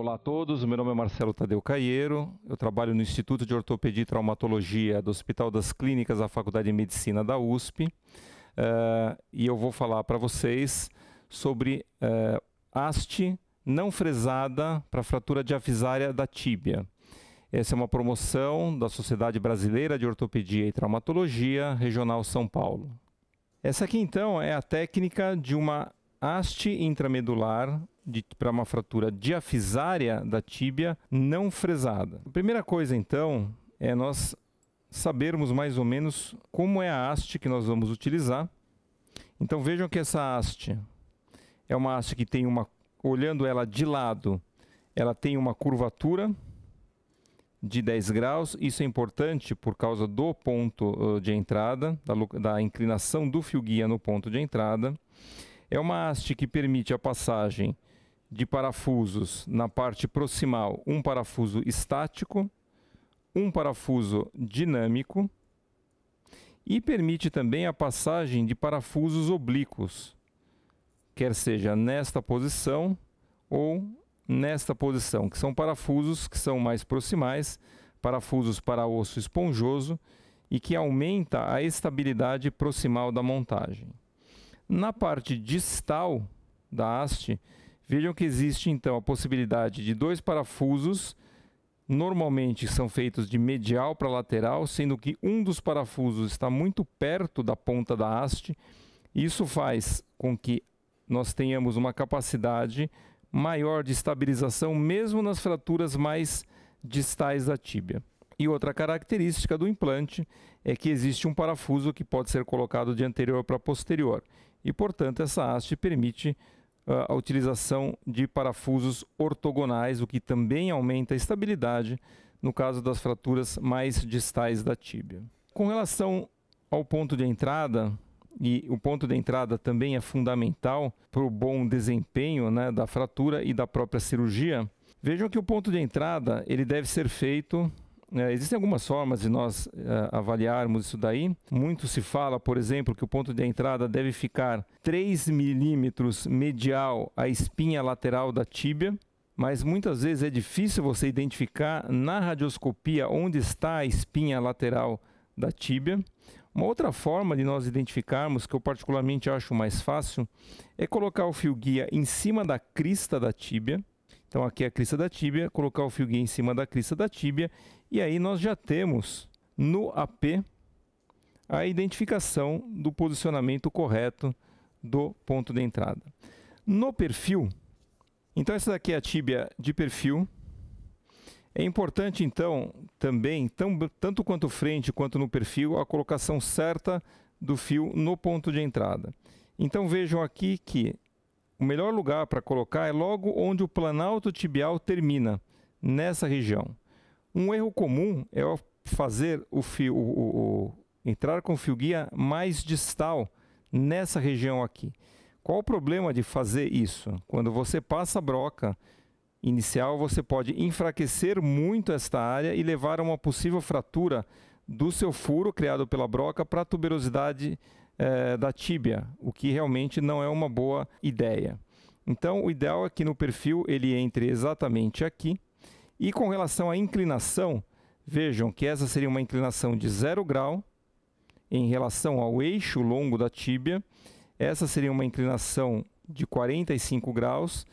Olá a todos, meu nome é Marcelo Tadeu Caieiro, eu trabalho no Instituto de Ortopedia e Traumatologia do Hospital das Clínicas da Faculdade de Medicina da USP uh, e eu vou falar para vocês sobre uh, haste não fresada para fratura diafisária da tíbia. Essa é uma promoção da Sociedade Brasileira de Ortopedia e Traumatologia, Regional São Paulo. Essa aqui então é a técnica de uma haste intramedular para uma fratura diafisária da tíbia não fresada. A primeira coisa, então, é nós sabermos mais ou menos como é a haste que nós vamos utilizar. Então vejam que essa haste é uma haste que tem uma, olhando ela de lado, ela tem uma curvatura de 10 graus. Isso é importante por causa do ponto de entrada, da, da inclinação do fio guia no ponto de entrada. É uma haste que permite a passagem de parafusos na parte proximal, um parafuso estático, um parafuso dinâmico e permite também a passagem de parafusos oblíquos, quer seja nesta posição ou nesta posição, que são parafusos que são mais proximais, parafusos para osso esponjoso e que aumenta a estabilidade proximal da montagem. Na parte distal da haste, Vejam que existe então a possibilidade de dois parafusos, normalmente são feitos de medial para lateral, sendo que um dos parafusos está muito perto da ponta da haste. Isso faz com que nós tenhamos uma capacidade maior de estabilização, mesmo nas fraturas mais distais da tíbia. E outra característica do implante é que existe um parafuso que pode ser colocado de anterior para posterior, e portanto essa haste permite ah, a utilização de parafusos ortogonais, o que também aumenta a estabilidade no caso das fraturas mais distais da tíbia. Com relação ao ponto de entrada, e o ponto de entrada também é fundamental para o bom desempenho né, da fratura e da própria cirurgia, vejam que o ponto de entrada ele deve ser feito é, existem algumas formas de nós é, avaliarmos isso daí. Muito se fala, por exemplo, que o ponto de entrada deve ficar 3 milímetros medial à espinha lateral da tíbia, mas muitas vezes é difícil você identificar na radioscopia onde está a espinha lateral da tíbia. Uma outra forma de nós identificarmos, que eu particularmente acho mais fácil, é colocar o fio guia em cima da crista da tíbia então aqui é a crista da tíbia, colocar o fio guia em cima da crista da tíbia e aí nós já temos no AP a identificação do posicionamento correto do ponto de entrada. No perfil, então essa daqui é a tíbia de perfil. É importante então também, tão, tanto quanto frente quanto no perfil, a colocação certa do fio no ponto de entrada. Então vejam aqui que o melhor lugar para colocar é logo onde o planalto tibial termina, nessa região. Um erro comum é fazer o fio, o, o, o, entrar com o fio guia mais distal nessa região aqui. Qual o problema de fazer isso? Quando você passa a broca inicial, você pode enfraquecer muito esta área e levar a uma possível fratura do seu furo criado pela broca para a tuberosidade é, da tíbia, o que realmente não é uma boa ideia. Então, o ideal é que no perfil ele entre exatamente aqui. E com relação à inclinação, vejam que essa seria uma inclinação de zero grau em relação ao eixo longo da tíbia. Essa seria uma inclinação de 45 graus.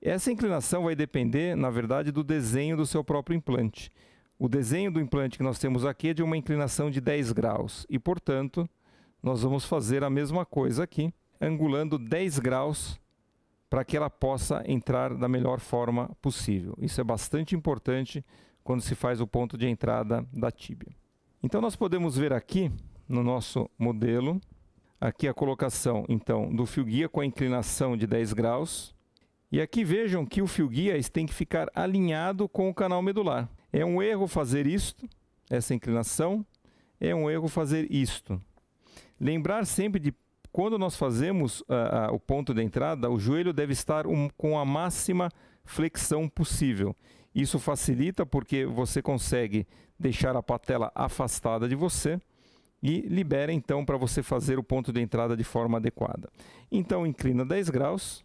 Essa inclinação vai depender, na verdade, do desenho do seu próprio implante. O desenho do implante que nós temos aqui é de uma inclinação de 10 graus e, portanto, nós vamos fazer a mesma coisa aqui, angulando 10 graus para que ela possa entrar da melhor forma possível. Isso é bastante importante quando se faz o ponto de entrada da tíbia. Então nós podemos ver aqui no nosso modelo aqui a colocação então do fio guia com a inclinação de 10 graus. E aqui vejam que o fio guia tem que ficar alinhado com o canal medular. É um erro fazer isto, essa inclinação, é um erro fazer isto. Lembrar sempre de quando nós fazemos uh, uh, o ponto de entrada, o joelho deve estar um, com a máxima flexão possível. Isso facilita porque você consegue deixar a patela afastada de você e libera então para você fazer o ponto de entrada de forma adequada. Então inclina 10 graus.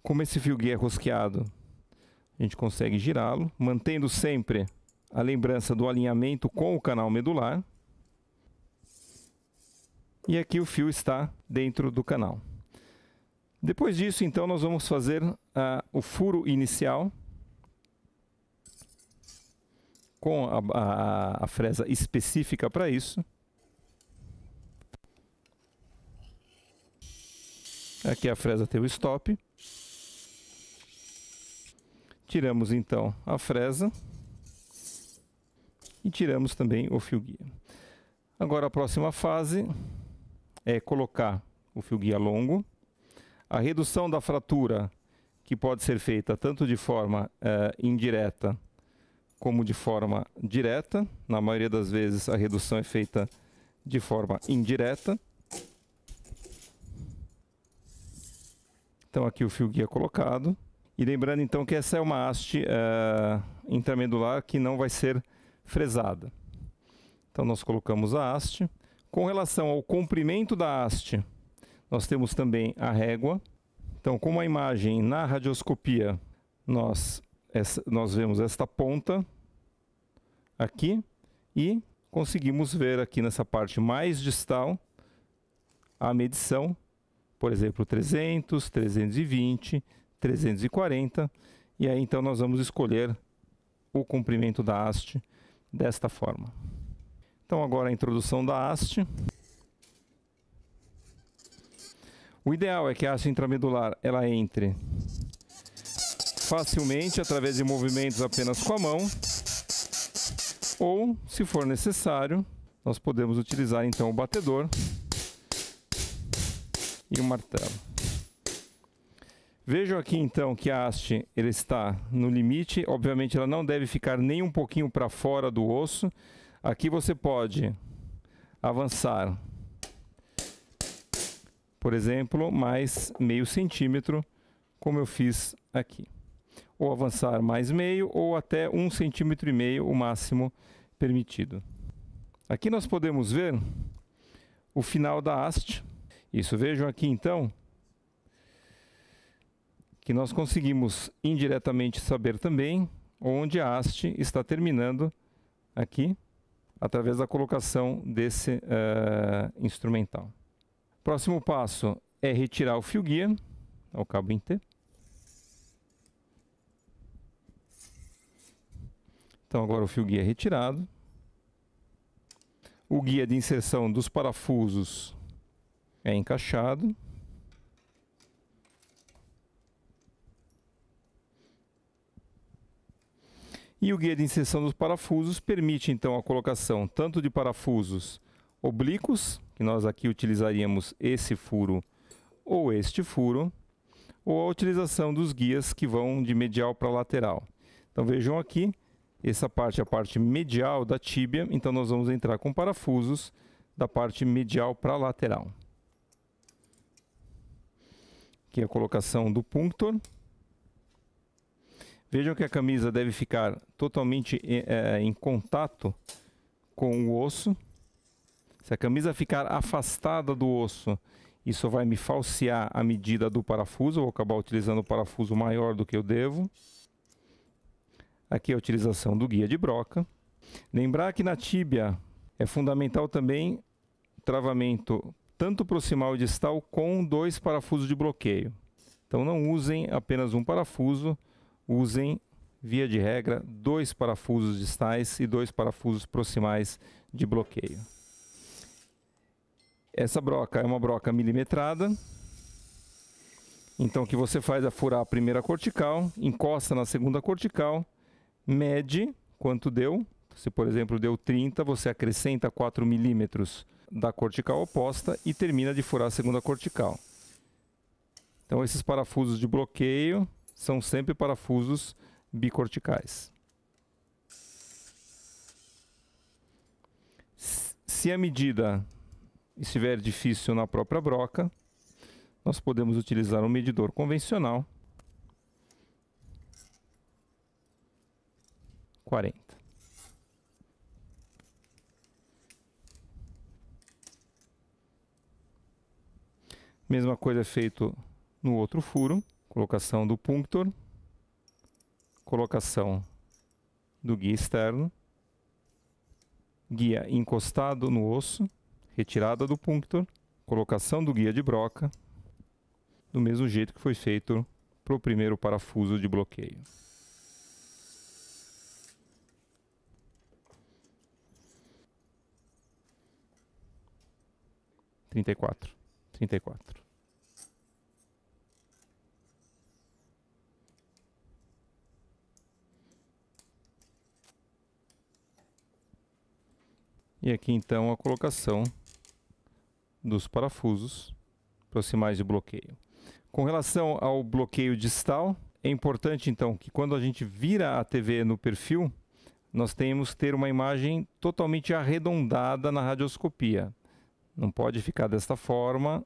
Como esse fio guia é rosqueado, a gente consegue girá-lo, mantendo sempre a lembrança do alinhamento com o canal medular e aqui o fio está dentro do canal. Depois disso, então, nós vamos fazer uh, o furo inicial com a, a, a fresa específica para isso. Aqui a fresa tem o stop. Tiramos então a fresa e tiramos também o fio guia. Agora a próxima fase é colocar o fio guia longo. A redução da fratura, que pode ser feita tanto de forma é, indireta como de forma direta. Na maioria das vezes, a redução é feita de forma indireta. Então, aqui o fio guia colocado. E lembrando, então, que essa é uma haste é, intramedular que não vai ser fresada. Então, nós colocamos a haste. Com relação ao comprimento da haste, nós temos também a régua. Então, como a imagem na radioscopia, nós, essa, nós vemos esta ponta aqui e conseguimos ver aqui nessa parte mais distal a medição, por exemplo, 300, 320, 340. E aí, então, nós vamos escolher o comprimento da haste desta forma. Então agora a introdução da haste. O ideal é que a haste intramedular ela entre facilmente através de movimentos apenas com a mão, ou, se for necessário, nós podemos utilizar então o batedor e o martelo. Vejo aqui então que a haste ele está no limite, obviamente ela não deve ficar nem um pouquinho para fora do osso, Aqui você pode avançar, por exemplo, mais meio centímetro, como eu fiz aqui. Ou avançar mais meio, ou até um centímetro e meio, o máximo permitido. Aqui nós podemos ver o final da haste. Isso, vejam aqui então que nós conseguimos indiretamente saber também onde a haste está terminando aqui através da colocação desse uh, instrumental. Próximo passo é retirar o fio guia, o cabo em T. Então agora o fio guia é retirado. O guia de inserção dos parafusos é encaixado. E o guia de inserção dos parafusos permite então a colocação tanto de parafusos oblíquos, que nós aqui utilizaríamos esse furo ou este furo, ou a utilização dos guias que vão de medial para lateral. Então vejam aqui, essa parte é a parte medial da tíbia, então nós vamos entrar com parafusos da parte medial para lateral. Aqui é a colocação do punctor. Vejam que a camisa deve ficar totalmente é, em contato com o osso. Se a camisa ficar afastada do osso, isso vai me falsear a medida do parafuso. Vou acabar utilizando o parafuso maior do que eu devo. Aqui é a utilização do guia de broca. Lembrar que na tíbia é fundamental também travamento tanto proximal e distal com dois parafusos de bloqueio. Então não usem apenas um parafuso, usem, via de regra, dois parafusos distais e dois parafusos proximais de bloqueio. Essa broca é uma broca milimetrada. Então, o que você faz é furar a primeira cortical, encosta na segunda cortical, mede quanto deu. Se, por exemplo, deu 30, você acrescenta 4 milímetros da cortical oposta e termina de furar a segunda cortical. Então, esses parafusos de bloqueio são sempre parafusos bicorticais. Se a medida estiver difícil na própria broca, nós podemos utilizar um medidor convencional 40. Mesma coisa é feito no outro furo. Colocação do punctor. Colocação do guia externo. Guia encostado no osso. Retirada do punctor. Colocação do guia de broca. Do mesmo jeito que foi feito para o primeiro parafuso de bloqueio. Trinta e quatro. Trinta e quatro. E aqui então a colocação dos parafusos proximais de bloqueio. Com relação ao bloqueio distal, é importante então que quando a gente vira a TV no perfil, nós temos que ter uma imagem totalmente arredondada na radioscopia. Não pode ficar desta forma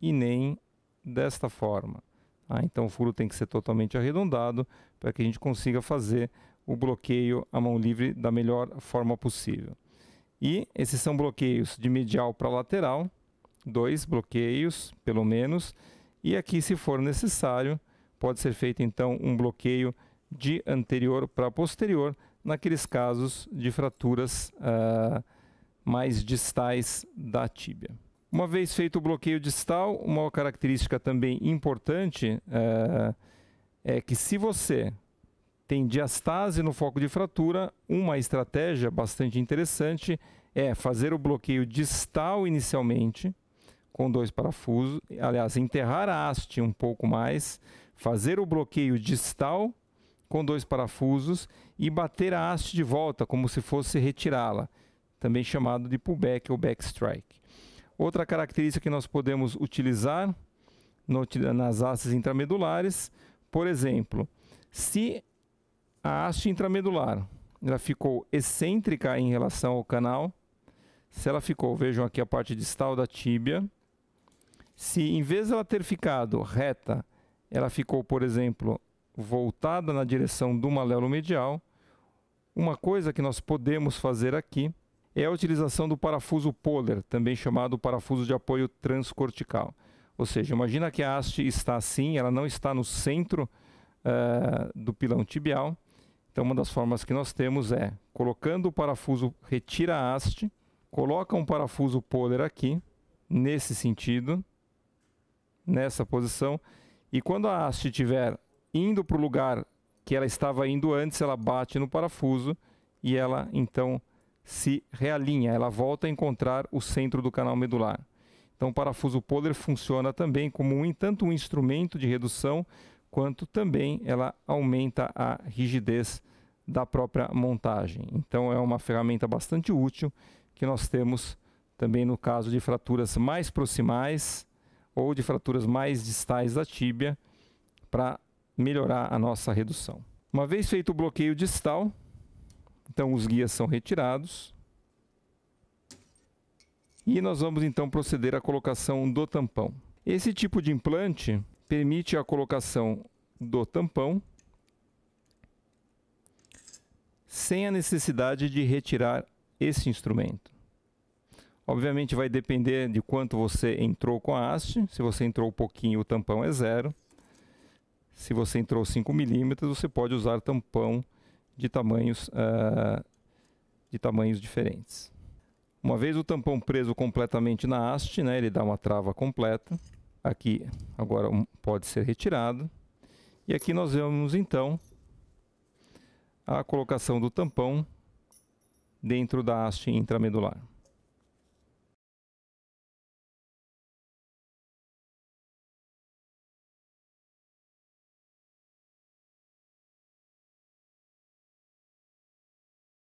e nem desta forma. Ah, então o furo tem que ser totalmente arredondado para que a gente consiga fazer o bloqueio à mão livre da melhor forma possível. E esses são bloqueios de medial para lateral, dois bloqueios, pelo menos. E aqui, se for necessário, pode ser feito então um bloqueio de anterior para posterior, naqueles casos de fraturas uh, mais distais da tíbia. Uma vez feito o bloqueio distal, uma característica também importante uh, é que se você tem diastase no foco de fratura. Uma estratégia bastante interessante é fazer o bloqueio distal inicialmente, com dois parafusos, aliás, enterrar a haste um pouco mais, fazer o bloqueio distal com dois parafusos e bater a haste de volta, como se fosse retirá-la, também chamado de pullback ou backstrike. Outra característica que nós podemos utilizar no, nas hastes intramedulares, por exemplo, se a haste intramedular, ela ficou excêntrica em relação ao canal. Se ela ficou, vejam aqui a parte distal da tíbia. Se em vez ela ter ficado reta, ela ficou, por exemplo, voltada na direção do maléolo medial, uma coisa que nós podemos fazer aqui é a utilização do parafuso polar, também chamado parafuso de apoio transcortical. Ou seja, imagina que a haste está assim, ela não está no centro uh, do pilão tibial, então, uma das formas que nós temos é colocando o parafuso, retira a haste, coloca um parafuso poler aqui, nesse sentido, nessa posição, e quando a haste estiver indo para o lugar que ela estava indo antes, ela bate no parafuso e ela então se realinha, ela volta a encontrar o centro do canal medular. Então, o parafuso poler funciona também como um, tanto um instrumento de redução quanto também ela aumenta a rigidez da própria montagem. Então é uma ferramenta bastante útil que nós temos também no caso de fraturas mais proximais ou de fraturas mais distais da tíbia para melhorar a nossa redução. Uma vez feito o bloqueio distal, então os guias são retirados e nós vamos então proceder à colocação do tampão. Esse tipo de implante permite a colocação do tampão sem a necessidade de retirar esse instrumento. Obviamente vai depender de quanto você entrou com a haste. Se você entrou pouquinho, o tampão é zero. Se você entrou 5 milímetros, você pode usar tampão de tamanhos, uh, de tamanhos diferentes. Uma vez o tampão preso completamente na haste, né, ele dá uma trava completa. Aqui agora pode ser retirado. E aqui nós vemos então a colocação do tampão dentro da haste intramedular.